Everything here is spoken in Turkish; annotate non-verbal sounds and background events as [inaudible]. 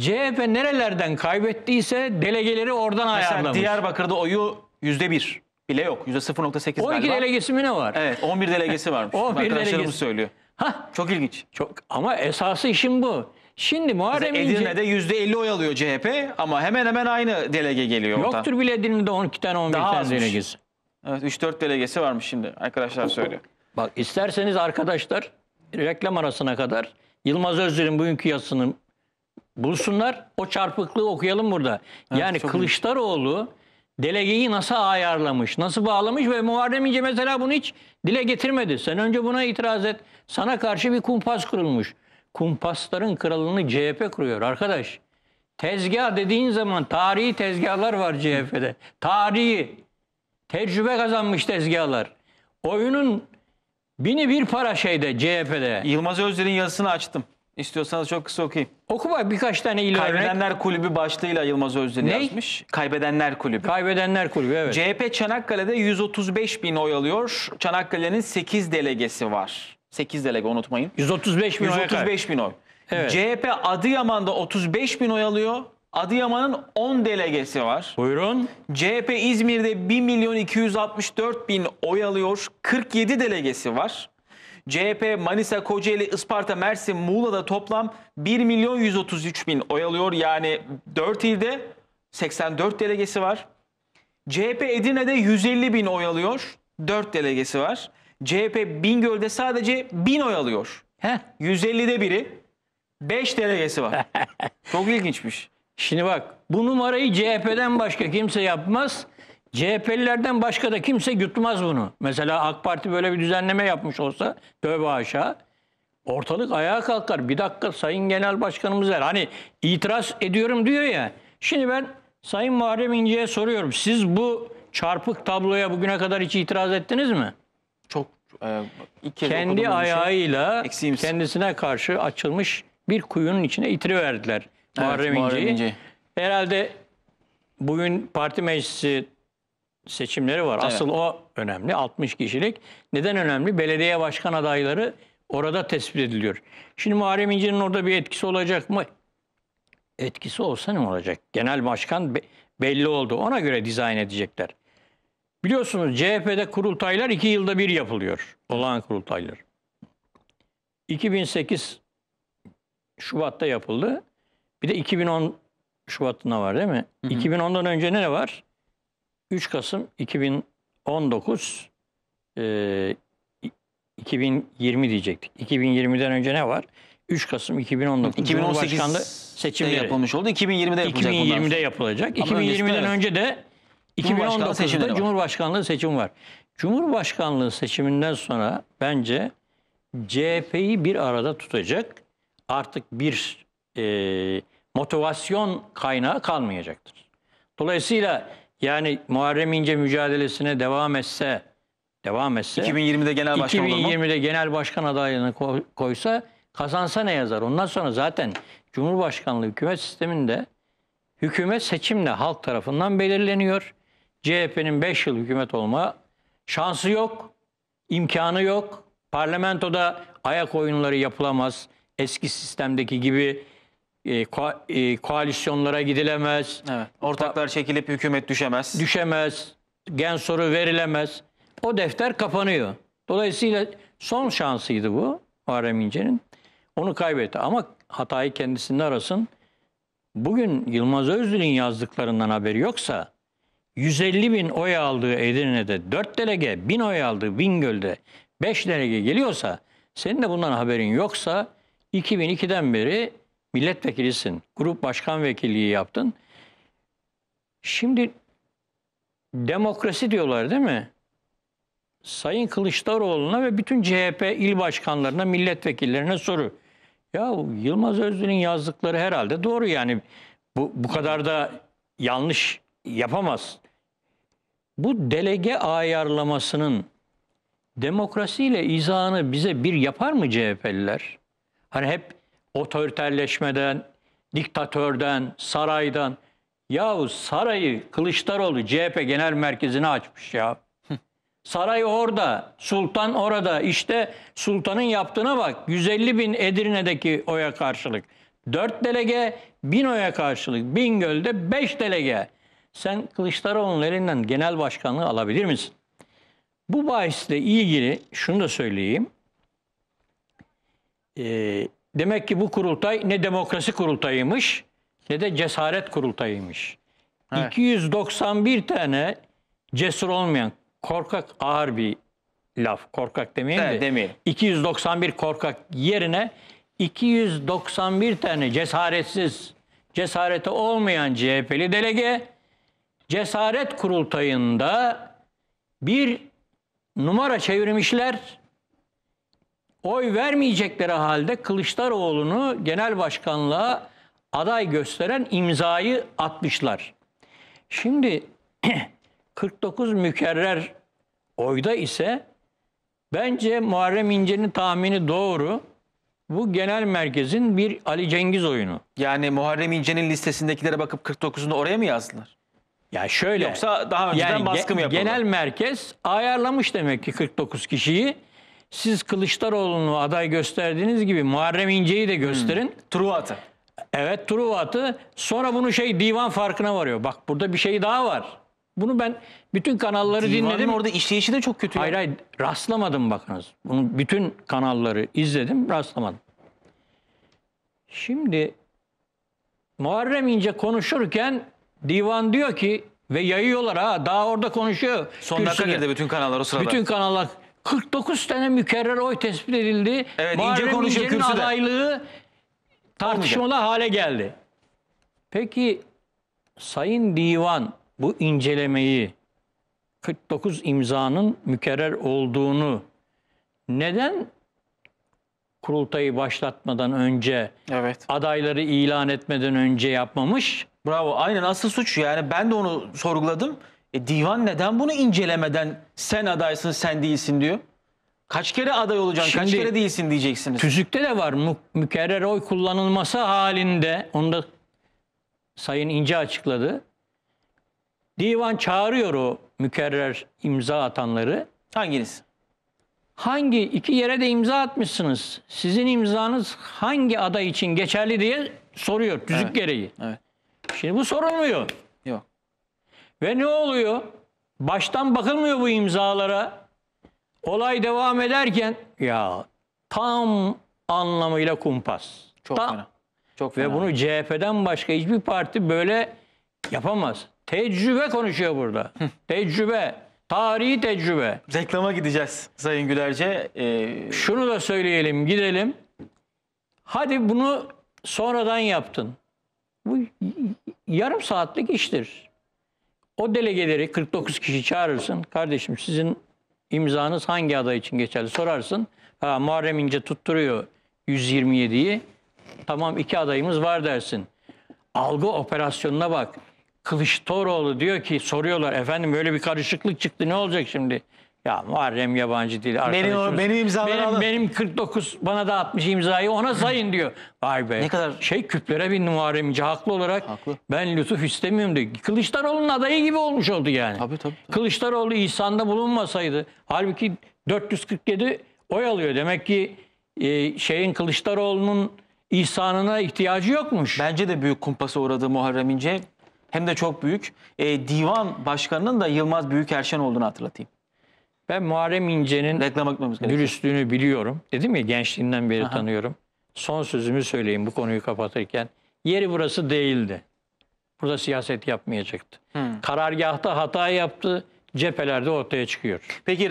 CHP nerelerden kaybettiyse delegeleri oradan Mesela ayarlamış. Diyarbakır'da oyu %1 bile yok. %0.8 O galiba. delegesi mi ne var? Evet 11 delegesi varmış. 11 [laughs] Arkadaşlarımız delegesi. söylüyor. Ha Çok ilginç. Çok ama esası işin bu. Şimdi Muharrem İnce... Edirne'de %50 oy alıyor CHP ama hemen hemen aynı delege geliyor. Yoktur oradan. bile Edirne'de 12 tane 11 Daha tane azmış. delegesi. Evet 3-4 delegesi varmış şimdi arkadaşlar söylüyor. Bak isterseniz arkadaşlar reklam arasına kadar Yılmaz Özdil'in bugünkü yazısını bulsunlar. O çarpıklığı okuyalım burada. Evet, yani Kılıçdaroğlu iyi. delegeyi nasıl ayarlamış, nasıl bağlamış ve Muharrem İnce mesela bunu hiç dile getirmedi. Sen önce buna itiraz et. Sana karşı bir kumpas kurulmuş. Kumpasların kralını CHP kuruyor arkadaş. Tezgah dediğin zaman tarihi tezgahlar var CHP'de. Tarihi. Tecrübe kazanmış tezgahlar. Oyunun bini bir para şeyde CHP'de. Yılmaz Özder'in yazısını açtım. İstiyorsanız çok kısa okuyayım. Oku bak birkaç tane ilave. Kaybedenler örnek. Kulübü başlığıyla Yılmaz Özden ne? yazmış. Kaybedenler Kulübü. Kaybedenler Kulübü evet. CHP Çanakkale'de 135 bin oy alıyor. Çanakkale'nin 8 delegesi var. 8 delege unutmayın. 135 bin 135 oy bin oy. Evet. CHP Adıyaman'da 35 bin oy alıyor. Adıyaman'ın 10 delegesi var. Buyurun. CHP İzmir'de 1 milyon 264 bin oy alıyor. 47 delegesi var. CHP Manisa, Kocaeli, Isparta, Mersin, Muğla'da toplam 1 milyon 133 bin oy alıyor. Yani 4 ilde 84 delegesi var. CHP Edirne'de 150 bin oy alıyor. 4 delegesi var. CHP Bingöl'de sadece 1000 oy alıyor. Heh. 150'de biri. 5 delegesi var. [laughs] Çok ilginçmiş. Şimdi bak bu numarayı CHP'den başka kimse yapmaz. CHP'lilerden başka da kimse yutmaz bunu. Mesela AK Parti böyle bir düzenleme yapmış olsa tövbe aşağı. Ortalık ayağa kalkar. Bir dakika Sayın Genel Başkanımız der. Hani itiraz ediyorum diyor ya. Şimdi ben Sayın Muharrem İnce'ye soruyorum. Siz bu çarpık tabloya bugüne kadar hiç itiraz ettiniz mi? Çok. E, ilk kez Kendi ayağıyla şey, kendisine karşı açılmış bir kuyunun içine itiriverdiler. Evet, Muharrem, İnce'yi. Herhalde bugün parti meclisi seçimleri var. Evet. Asıl o önemli. 60 kişilik. Neden önemli? Belediye başkan adayları orada tespit ediliyor. Şimdi Muharrem İnce'nin orada bir etkisi olacak mı? Etkisi olsa ne olacak? Genel başkan belli oldu. Ona göre dizayn edecekler. Biliyorsunuz CHP'de kurultaylar iki yılda bir yapılıyor. Olağan kurultaylar. 2008 Şubat'ta yapıldı. Bir de 2010 Şubat'ına var değil mi? Hı hı. 2010'dan önce ne var? 3 Kasım 2019 e, 2020 diyecektik. 2020'den önce ne var? 3 Kasım 2019 2018'de seçimleri yapılmış oldu. 2020'de yapılacak. 2020'de yapılacak. Ama 2020'den önce, de 2019'da Cumhurbaşkanlığı, Cumhurbaşkanlığı seçimi var. Cumhurbaşkanlığı seçiminden sonra bence CHP'yi bir arada tutacak artık bir e, motivasyon kaynağı kalmayacaktır. Dolayısıyla yani Muharrem İnce mücadelesine devam etse, devam etse 2020'de genel başkan 2020'de genel başkan adaylığını koysa kazansa ne yazar? Ondan sonra zaten Cumhurbaşkanlığı hükümet sisteminde hükümet seçimle halk tarafından belirleniyor. CHP'nin 5 yıl hükümet olma şansı yok, imkanı yok. Parlamentoda ayak oyunları yapılamaz. Eski sistemdeki gibi e, ee, ko e, koalisyonlara gidilemez. Evet. Ortaklar çekilip hükümet düşemez. Düşemez. Gen soru verilemez. O defter kapanıyor. Dolayısıyla son şansıydı bu Muharrem İnce'nin. Onu kaybetti ama hatayı kendisinde arasın. Bugün Yılmaz Özdil'in yazdıklarından haberi yoksa 150 bin oy aldığı Edirne'de 4 delege, 1000 oy aldığı Bingöl'de 5 delege geliyorsa senin de bundan haberin yoksa 2002'den beri milletvekilisin, grup başkan vekilliği yaptın. Şimdi demokrasi diyorlar değil mi? Sayın Kılıçdaroğlu'na ve bütün CHP il başkanlarına, milletvekillerine soru. Ya Yılmaz Özdil'in yazdıkları herhalde doğru yani. Bu, bu kadar da yanlış yapamaz. Bu delege ayarlamasının demokrasiyle izahını bize bir yapar mı CHP'liler? Hani hep otoriterleşmeden, diktatörden, saraydan. Yahu sarayı Kılıçdaroğlu CHP genel merkezini açmış ya. Saray orada, sultan orada. İşte sultanın yaptığına bak. 150 bin Edirne'deki oya karşılık. 4 delege, 1000 oya karşılık. Bingöl'de 5 delege. Sen Kılıçdaroğlu'nun elinden genel başkanlığı alabilir misin? Bu bahisle ilgili şunu da söyleyeyim. Ee, Demek ki bu kurultay ne demokrasi kurultayıymış ne de cesaret kurultayıymış. Evet. 291 tane cesur olmayan korkak ağır bir laf. Korkak demeyeyim evet, de. Demeyelim. 291 korkak yerine 291 tane cesaretsiz, cesareti olmayan CHP'li delege cesaret kurultayında bir numara çevirmişler oy vermeyecekleri halde Kılıçdaroğlu'nu genel başkanlığa aday gösteren imzayı atmışlar. Şimdi 49 [clears throat] mükerrer oyda ise bence Muharrem İnce'nin tahmini doğru. Bu genel merkezin bir Ali Cengiz oyunu. Yani Muharrem İnce'nin listesindekilere bakıp 49'unu oraya mı yazdılar? Ya şöyle. Yoksa daha önceden yani baskı mı yapıldı? Genel merkez ayarlamış demek ki 49 kişiyi siz Kılıçdaroğlu'nu aday gösterdiğiniz gibi Muharrem İnce'yi de gösterin. Hmm. Truvat'ı. Evet Truvat'ı. Sonra bunu şey divan farkına varıyor. Bak burada bir şey daha var. Bunu ben bütün kanalları Divanın dinledim. orada işleyişi de çok kötü. Hayır hayır rastlamadım bakınız. Bunu bütün kanalları izledim rastlamadım. Şimdi Muharrem İnce konuşurken divan diyor ki ve yayıyorlar ha daha orada konuşuyor. Son dakika girdi bütün kanallar o sırada. Bütün kanallar 49 tane mükerrer oy tespit edildi. Evet, ince Muharrem konuşuyor adaylığı tartışmalı hale geldi. Peki Sayın Divan bu incelemeyi 49 imzanın mükerrer olduğunu neden kurultayı başlatmadan önce Evet. adayları ilan etmeden önce yapmamış? Bravo. Aynen asıl suç yani ben de onu sorguladım. E divan neden bunu incelemeden sen adaysın sen değilsin diyor? Kaç kere aday olacaksın, Şimdi, kaç kere değilsin diyeceksiniz. Tüzükte de var mü mükerrer oy kullanılması halinde, onu da Sayın İnce açıkladı. Divan çağırıyor o mükerrer imza atanları. Hanginiz? Hangi iki yere de imza atmışsınız? Sizin imzanız hangi aday için geçerli diye soruyor tüzük evet. gereği. Evet. Şimdi bu sorulmuyor. Ve ne oluyor? Baştan bakılmıyor bu imzalara. Olay devam ederken ya tam anlamıyla kumpas. Çok tam. fena. Çok fena. Ve bunu CHP'den başka hiçbir parti böyle yapamaz. Tecrübe konuşuyor burada. tecrübe. Tarihi tecrübe. Reklama gideceğiz Sayın Gülerce. Ee... Şunu da söyleyelim gidelim. Hadi bunu sonradan yaptın. Bu yarım saatlik iştir. O delegeleri 49 kişi çağırırsın. Kardeşim sizin imzanız hangi aday için geçerli sorarsın. Ha, Muharrem İnce tutturuyor 127'yi. Tamam iki adayımız var dersin. Algı operasyonuna bak. Kılıçdaroğlu diyor ki soruyorlar efendim böyle bir karışıklık çıktı ne olacak şimdi? Ya Muharrem yabancı değil arkadaşımız. Benim, benim imzaları benim, Benim 49 bana da atmış imzayı ona sayın diyor. Vay be. Ne kadar? Şey küplere bindi Muharrem İnce haklı olarak. Haklı. Ben lütuf istemiyorum diyor. Kılıçdaroğlu'nun adayı gibi olmuş oldu yani. Tabii tabii. tabii. Kılıçdaroğlu İhsan'da bulunmasaydı. Halbuki 447 oy alıyor. Demek ki e, şeyin Kılıçdaroğlu'nun İhsan'ına ihtiyacı yokmuş. Bence de büyük kumpasa uğradı Muharrem İnce. Hem de çok büyük. E, divan başkanının da Yılmaz Büyükerşen olduğunu hatırlatayım. Ben Muharrem İnce'nin dürüstlüğünü biliyorum. Dedim ya gençliğinden beri Aha. tanıyorum. Son sözümü söyleyeyim bu konuyu kapatırken. Yeri burası değildi. Burada siyaset yapmayacaktı. Hmm. Karargahta hata yaptı. Cephelerde ortaya çıkıyor. Peki